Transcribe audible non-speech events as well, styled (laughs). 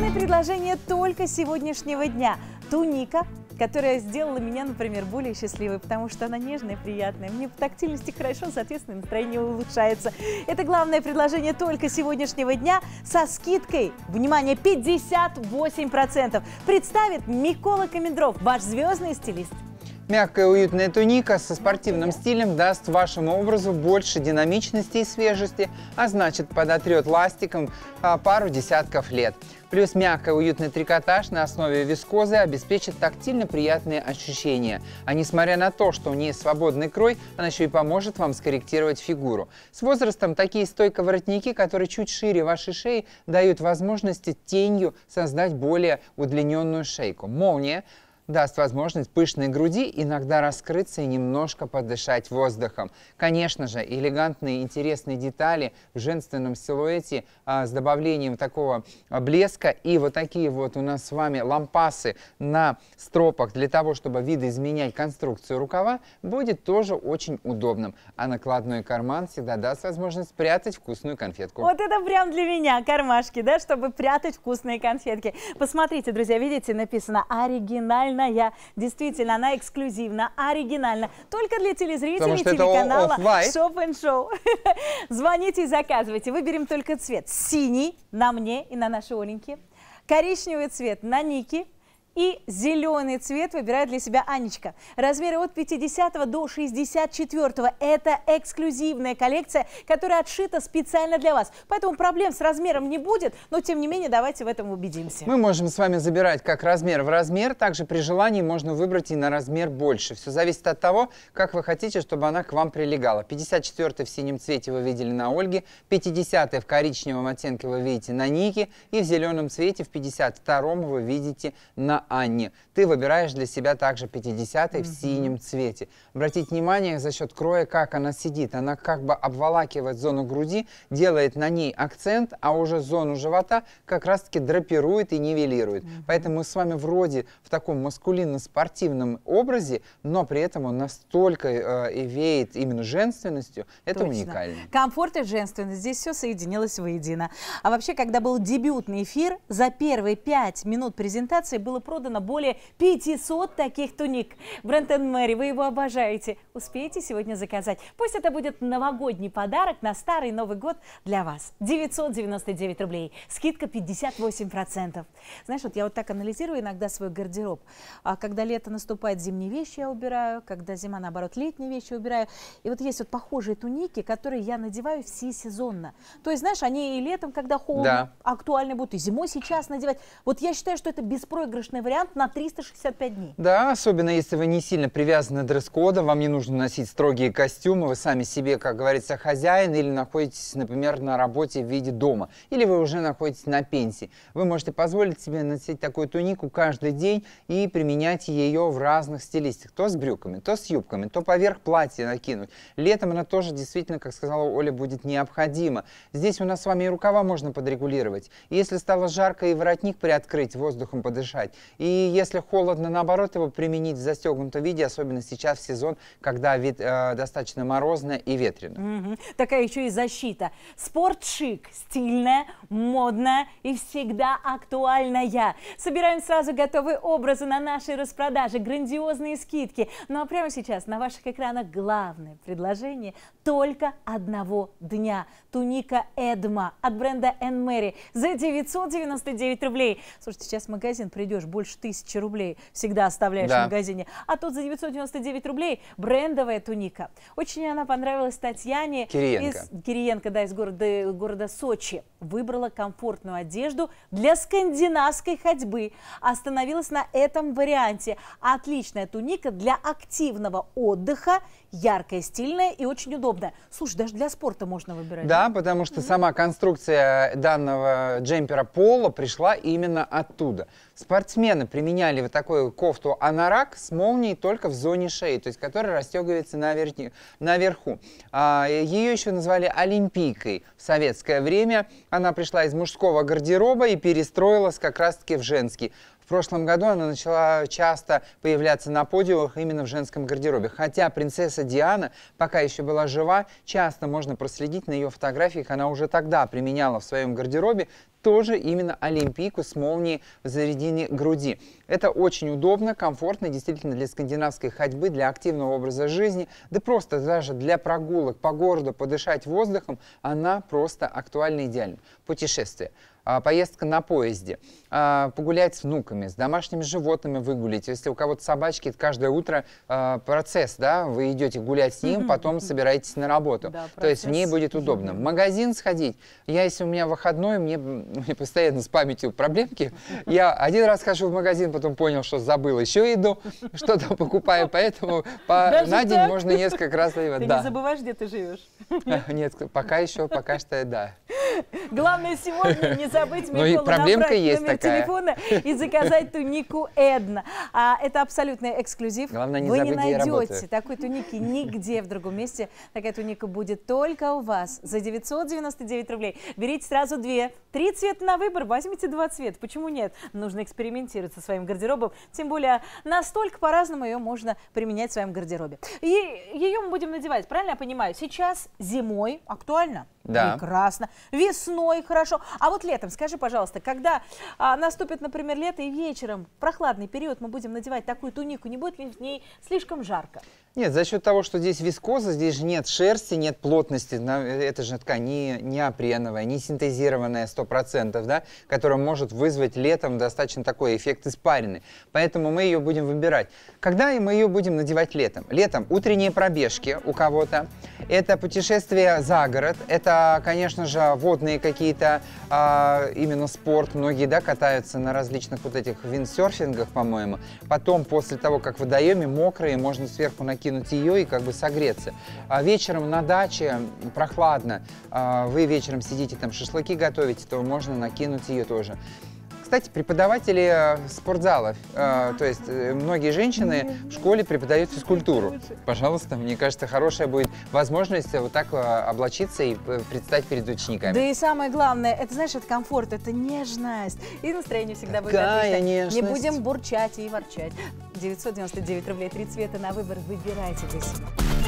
Главное предложение только сегодняшнего дня. Туника, которая сделала меня, например, более счастливой, потому что она нежная, приятная. Мне по тактильности хорошо, соответственно, настроение улучшается. Это главное предложение только сегодняшнего дня со скидкой, внимание, 58%. Представит Микола Комендров, ваш звездный стилист. Мягкая уютная туника со спортивным стилем даст вашему образу больше динамичности и свежести, а значит подотрет ластиком а, пару десятков лет. Плюс мягкий уютный трикотаж на основе вискозы обеспечит тактильно приятные ощущения. А несмотря на то, что у нее свободный крой, она еще и поможет вам скорректировать фигуру. С возрастом такие стойковоротники, которые чуть шире вашей шеи, дают возможности тенью создать более удлиненную шейку. Молния даст возможность пышной груди иногда раскрыться и немножко подышать воздухом. Конечно же, элегантные интересные детали в женственном силуэте а, с добавлением такого а, блеска и вот такие вот у нас с вами лампасы на стропах для того, чтобы видоизменять конструкцию рукава, будет тоже очень удобным. А накладной карман всегда даст возможность спрятать вкусную конфетку. Вот это прям для меня кармашки, да, чтобы прятать вкусные конфетки. Посмотрите, друзья, видите, написано оригинально эксклюзивная. Действительно, она эксклюзивна, оригинальна. Только для телезрителей телеканала Шопен Шоу. (laughs) Звоните и заказывайте. Выберем только цвет. Синий на мне и на нашей Оленьке. Коричневый цвет на Нике и зеленый цвет выбирает для себя Анечка. Размеры от 50 до 64. Это эксклюзивная коллекция, которая отшита специально для вас. Поэтому проблем с размером не будет, но тем не менее давайте в этом убедимся. Мы можем с вами забирать как размер в размер, также при желании можно выбрать и на размер больше. Все зависит от того, как вы хотите, чтобы она к вам прилегала. 54 в синем цвете вы видели на Ольге, 50 в коричневом оттенке вы видите на Нике и в зеленом цвете в 52 вы видите на Анне. Ты выбираешь для себя также 50 mm в синем цвете. Обратить внимание за счет кроя, как она сидит. Она как бы обволакивает зону груди, делает на ней акцент, а уже зону живота как раз-таки драпирует и нивелирует. mm Поэтому мы с вами вроде в таком маскулинно-спортивном образе, но при этом он настолько э, и веет именно женственностью. Это Точно. уникально. Комфорт и женственность. Здесь все соединилось воедино. А вообще, когда был дебютный эфир, за первые пять минут презентации было просто продано более 500 таких туник. Брентон Мэри, вы его обожаете. Успеете сегодня заказать? Пусть это будет новогодний подарок на старый Новый год для вас. 999 рублей. Скидка 58%. Знаешь, вот я вот так анализирую иногда свой гардероб. А когда лето наступает, зимние вещи я убираю. Когда зима, наоборот, летние вещи убираю. И вот есть вот похожие туники, которые я надеваю все сезонно. То есть, знаешь, они и летом, когда холодно, да. актуальны будут, и зимой сейчас надевать. Вот я считаю, что это беспроигрышная стандартный вариант на 365 дней. Да, особенно если вы не сильно привязаны к дресс-кодом, вам не нужно носить строгие костюмы, вы сами себе, как говорится, хозяин, или находитесь, например, на работе в виде дома, или вы уже находитесь на пенсии. Вы можете позволить себе носить такую тунику каждый день и применять ее в разных стилистиках. То с брюками, то с юбками, то поверх платья накинуть. Летом она тоже действительно, как сказала Оля, будет необходима. Здесь у нас с вами и рукава можно подрегулировать. Если стало жарко, и воротник приоткрыть, воздухом подышать. И если холодно, наоборот, его применить в застегнутом виде, особенно сейчас в сезон, когда вид, э, достаточно морозно и ветрено. Угу. Такая еще и защита. Спорт-шик, стильная, модная и всегда актуальная. Собираем сразу готовые образы на нашей распродаже, грандиозные скидки. Ну а прямо сейчас на ваших экранах главное предложение только одного дня. Туника Эдма от бренда Энн Мэри за 999 рублей. Слушайте, сейчас в магазин придешь, больше тысячи рублей всегда оставляешь да. в магазине. А тут за 999 рублей брендовая туника. Очень она понравилась Татьяне. Кириенко. Из, Кириенко, да, из города, города Сочи. Выбрала комфортную одежду для скандинавской ходьбы. Остановилась на этом варианте. Отличная туника для активного отдыха Яркая, стильная и очень удобная. Слушай, даже для спорта можно выбирать. Да, потому что сама конструкция данного джемпера пола пришла именно оттуда. Спортсмены применяли вот такую кофту анорак с молнией только в зоне шеи, то есть которая расстегивается наверху. наверху. Ее еще назвали олимпийкой в советское время. Она пришла из мужского гардероба и перестроилась как раз-таки в женский прошлом году она начала часто появляться на подиумах именно в женском гардеробе. Хотя принцесса Диана пока еще была жива, часто можно проследить на ее фотографиях, она уже тогда применяла в своем гардеробе тоже именно олимпийку с молнией в середине груди. Это очень удобно, комфортно действительно для скандинавской ходьбы, для активного образа жизни, да просто даже для прогулок по городу подышать воздухом, она просто актуальна идеально. Путешествие. А, поездка на поезде, а, погулять с внуками, с домашними животными выгулить. Если у кого-то собачки, это каждое утро а, процесс, да, вы идете гулять с ним, потом собираетесь на работу. Да, То есть в ней будет удобно. В магазин сходить, я, если у меня выходной, мне, (laughs) мне постоянно с памятью проблемки, я один раз хожу в магазин, потом понял, что забыл еще иду, (laughs) что-то покупаю, поэтому по, (laughs) на день так? можно несколько раз... Ты да. не забываешь, где ты живешь? Нет, пока еще, пока что да. Главное сегодня не забыть ну Миколу набрать есть номер такая. телефона и заказать тунику Эдна. А, это абсолютный эксклюзив. Главное, не Вы не найдете такой туники нигде в другом месте. Такая туника будет только у вас за 999 рублей. Берите сразу две. Три цвета на выбор, возьмите два цвета. Почему нет? Нужно экспериментировать со своим гардеробом. Тем более, настолько по-разному ее можно применять в своем гардеробе. И ее мы будем надевать, правильно я понимаю? Сейчас зимой актуально? Да. Прекрасно. Весной весной хорошо. А вот летом, скажи, пожалуйста, когда а, наступит, например, лето и вечером, прохладный период, мы будем надевать такую тунику, не будет ли в ней слишком жарко? Нет, за счет того, что здесь вискоза, здесь же нет шерсти, нет плотности, э, это же ткань не, не апреновая, не синтезированная 100%, да, которая может вызвать летом достаточно такой эффект испарины. Поэтому мы ее будем выбирать. Когда мы ее будем надевать летом? Летом утренние пробежки у кого-то, это путешествие за город, это, конечно же, водные какие какие-то а, именно спорт. Многие, да, катаются на различных вот этих виндсерфингах, по-моему. Потом, после того, как в водоеме мокрые, можно сверху накинуть ее и как бы согреться. А вечером на даче прохладно. А, вы вечером сидите там шашлыки готовите, то можно накинуть ее тоже кстати, преподаватели э, спортзалов, э, то есть э, многие женщины в школе преподают физкультуру. Пожалуйста, мне кажется, хорошая будет возможность вот так облачиться и предстать перед учениками. Да и самое главное, это, знаешь, это комфорт, это нежность. И настроение всегда будет Какая Не будем бурчать и ворчать. 999 рублей, три цвета на выбор. Выбирайте для себя.